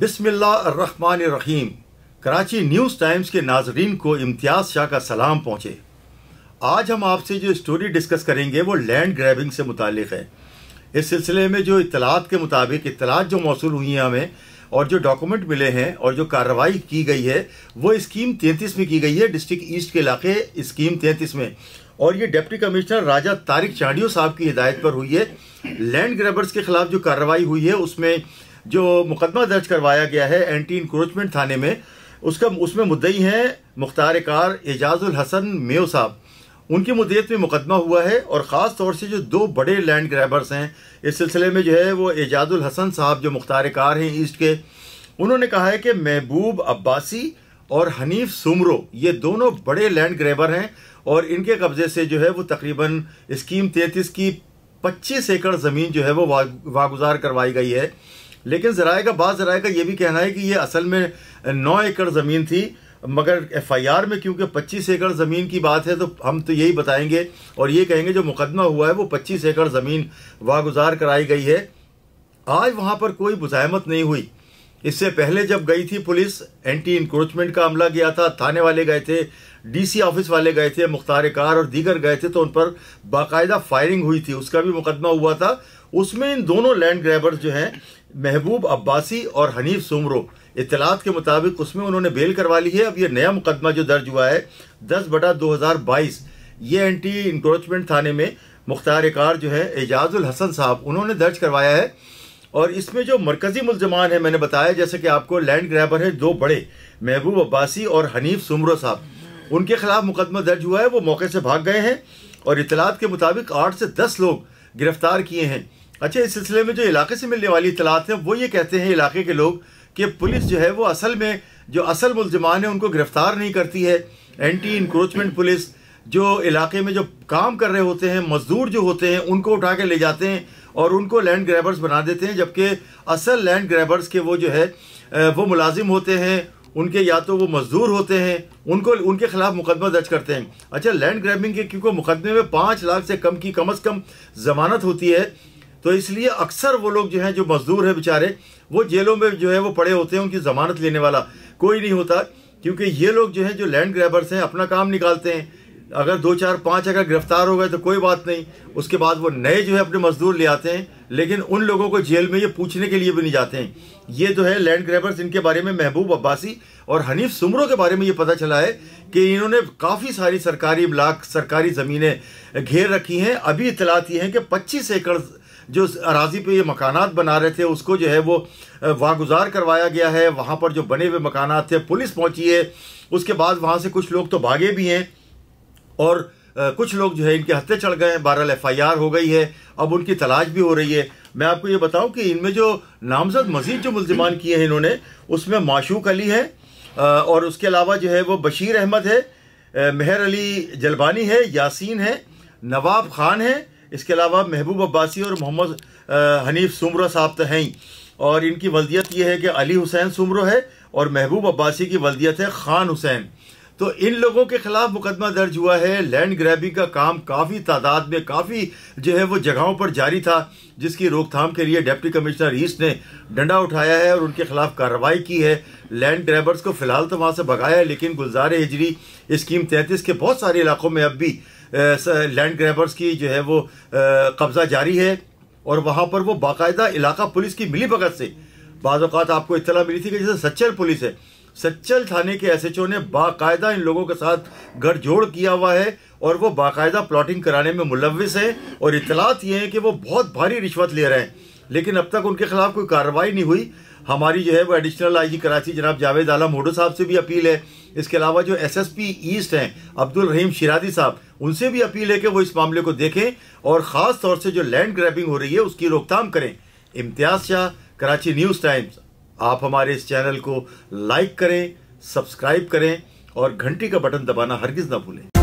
बिस्मिल्लाहमान Karachi news times के नाजरीन को इम्तियाज़ शाह का सलाम पहुँचे आज हम आपसे जो स्टोरी डिस्कस करेंगे वो लैंड ग्रैबिंग से मुतक़ है इस सिलसिले में जो इतलात के मुताबिक इतलात जो मौसू हुई हैं हमें और जो डॉक्यूमेंट मिले हैं और जो कार्रवाई की गई है वो स्कीम तैंतीस में की गई है डिस्ट्रिक्ट ईस्ट के इलाके स्कीम तैंतीस में और ये डिप्टी कमिश्नर राजा तारिक चांडियो साहब की हिदायत पर हुई है लैंड ग्रैबर्स के खिलाफ जो कार्रवाई हुई है उसमें जो मुकदमा दर्ज करवाया गया है एंटी इंक्रोचमेंट थाने में उसका उसमें मुद्दई हैं मुख्तार कार एजाजुल हसन मेो साहब उनकी मुद्दत में मुकदमा हुआ है और ख़ास तौर से जो दो बड़े लैंड ग्रैबर्स हैं इस सिलसिले में जो है वो एजाजुल हसन साहब जो मुख्तार कार हैं ईस्ट के उन्होंने कहा है कि महबूब अब्बासी और हनीफ सुमरो ये दोनों बड़े लैंड ग्रैबर हैं और इनके कब्ज़े से जो है वो तकरीबन स्कीम तैंतीस की पच्चीस एकड़ ज़मीन जो है वो वागुजार करवाई गई है लेकिन जराए का बाद जराए का ये भी कहना है कि ये असल में नौ एकड़ ज़मीन थी मगर एफआईआर में क्योंकि पच्चीस एकड़ ज़मीन की बात है तो हम तो यही बताएंगे और ये कहेंगे जो मुकदमा हुआ है वो पच्चीस एकड़ ज़मीन वागुजार कराई गई है आज वहाँ पर कोई मुजाहमत नहीं हुई इससे पहले जब गई थी पुलिस एंटी इंक्रोचमेंट का हमला गया था थाने वाले गए थे डीसी ऑफिस वाले गए थे मुख्तार कार और दीगर गए थे तो उन पर बाकायदा फायरिंग हुई थी उसका भी मुकदमा हुआ था उसमें इन दोनों लैंड ग्रैबर्स जो हैं महबूब अब्बासी और हनीफ सुमरो इतलात के मुताबिक उसमें उन्होंने बेल करवा ली है अब ये नया मुकदमा जो दर्ज हुआ है दस बटा दो हज़ार बाईस ये एंटी इंक्रोचमेंट थाने में मुख्तार कार जो है एजाजुल हसन साहब उन्होंने दर्ज करवाया है और इसमें जो मरकज़ी मुलजमान है मैंने बताया जैसे कि आपको लैंड ग्रैबर है दो बड़े महबूब अब्बासी और हनीफ सुमरो साहब उनके खिलाफ मुकदमा दर्ज हुआ है वो मौके से भाग गए हैं और इतलात के मुताबिक आठ से दस लोग गिरफ्तार किए हैं अच्छा इस सिलसिले में जो इलाके से मिलने वाली इतलात है वो ये कहते हैं इलाके के लोग कि पुलिस जो है वो असल में जो असल मुलजमान है उनको गिरफ्तार नहीं करती है एंटी इंक्रोचमेंट पुलिस जो इलाके में जो काम कर रहे होते हैं मज़दूर जो होते हैं उनको उठा के ले जाते हैं और उनको लैंड ग्रैबर्स बना देते हैं जबकि असल लैंड ग्रैबर्स के वो जो है वो मुलाजिम होते हैं उनके या तो वो मजदूर होते हैं उनको उनके खिलाफ मुकदमा दर्ज करते हैं अच्छा लैंड ग्रैबिंग के क्योंकि मुकदमे में पाँच लाख से कम की कम अज़ कम जमानत होती है तो इसलिए अक्सर वो लोग जो हैं जो मजदूर हैं बेचारे वो जेलों में जो है वो पड़े होते हैं उनकी ज़मानत लेने वाला कोई नहीं होता क्योंकि ये लोग जो हैं जो लैंड ग्रैबर्स हैं अपना काम निकालते हैं अगर दो चार पाँच अगर गिरफ्तार हो गए तो कोई बात नहीं उसके बाद वो नए जो है अपने मजदूर ले आते हैं लेकिन उन लोगों को जेल में ये पूछने के लिए भी नहीं जाते हैं ये जो तो है लैंड ग्रैबर्स इनके बारे में महबूब अब्बासी और हनीफ सुमरों के बारे में ये पता चला है कि इन्होंने काफ़ी सारी सरकारी इमलाक सरकारी ज़मीनें घेर रखी हैं अभी इतलात ये हैं कि पच्चीस एकड़ जो अराजी पे ये मकानात बना रहे थे उसको जो है वो वागुजार करवाया गया है वहाँ पर जो बने हुए मकानात थे पुलिस पहुँची है उसके बाद वहाँ से कुछ लोग तो भागे भी हैं और कुछ लोग जो है इनके हत्थे चढ़ गए हैं बहरहाल एफ हो गई है अब उनकी तलाश भी हो रही है मैं आपको ये बताऊं कि इनमें जो नामजद मजीद जो मुलजमान किए हैं इन्होंने उसमें माशूक अली है और उसके अलावा जो है वो बशीर अहमद है मेहर अली जलबानी है यासीन है नवाब खान है इसके अलावा महबूब अब्बासी और मोहम्मद हनीफ सुमर साहब तो हैं और इनकी वलदियत यह है कि अली हुसैन सुमर है और महबूब अब्बासी की वलदियत है ख़ान हुसैन तो इन लोगों के खिलाफ मुकदमा दर्ज हुआ है लैंड ग्रैबिंग का काम काफ़ी तादाद में काफ़ी जो है वो जगहों पर जारी था जिसकी रोकथाम के लिए डिप्टी कमिश्नर ईस्ट ने डंडा उठाया है और उनके खिलाफ कार्रवाई की है लैंड ग्रैबर्स को फिलहाल तो वहाँ से भगाया है लेकिन गुलजार हिजरी स्कीम तैंतीस के बहुत सारे इलाकों में अब भी लैंड ग्रैबर्स की जो है वो कब्जा जारी है और वहाँ पर वो बाकायदा इलाका पुलिस की मिली भगत से बाज़ात आपको इतला मिली थी कि जैसे सच्चर पुलिस है सच्चल थाने के एसएचओ ने बाकायदा इन लोगों के साथ गठजोड़ किया हुआ है और वो बाकायदा प्लॉटिंग कराने में मुलविस हैं और इतलात ये हैं कि वो बहुत भारी रिश्वत ले रहे हैं लेकिन अब तक उनके खिलाफ कोई कार्रवाई नहीं हुई हमारी जो है वो एडिशनल आईजी कराची जनाब जावेद आला मोडो साहब से भी अपील है इसके अलावा जो एसएसपी ईस्ट हैं अब्दुल रहीम शिरादी साहब उनसे भी अपील है कि वो इस मामले को देखें और ख़ास तौर से जो लैंड ग्रैबिंग हो रही है उसकी रोकथाम करें इम्तियाज़ शाह कराची न्यूज़ टाइम्स आप हमारे इस चैनल को लाइक करें सब्सक्राइब करें और घंटी का बटन दबाना हरगिज ना भूलें